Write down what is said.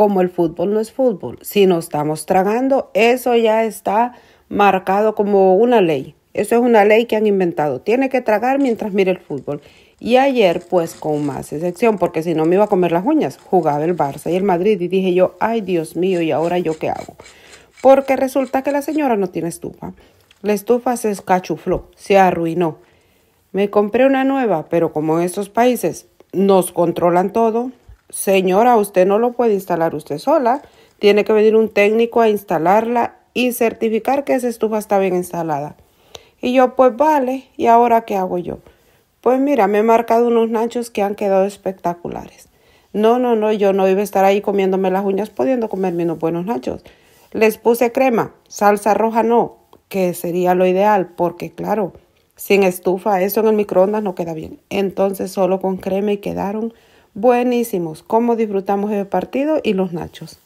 como el fútbol no es fútbol. Si nos estamos tragando, eso ya está marcado como una ley. Eso es una ley que han inventado. Tiene que tragar mientras mire el fútbol. Y ayer, pues con más excepción, porque si no me iba a comer las uñas, jugaba el Barça y el Madrid y dije yo, ay Dios mío, ¿y ahora yo qué hago? Porque resulta que la señora no tiene estufa. La estufa se escachufló, se arruinó. Me compré una nueva, pero como en estos países nos controlan todo, Señora, usted no lo puede instalar usted sola. Tiene que venir un técnico a instalarla y certificar que esa estufa está bien instalada. Y yo, pues vale, ¿y ahora qué hago yo? Pues mira, me he marcado unos nachos que han quedado espectaculares. No, no, no, yo no iba a estar ahí comiéndome las uñas pudiendo comerme unos buenos nachos. Les puse crema, salsa roja no, que sería lo ideal, porque claro, sin estufa, eso en el microondas no queda bien. Entonces solo con crema y quedaron buenísimos. Cómo disfrutamos el partido y los nachos.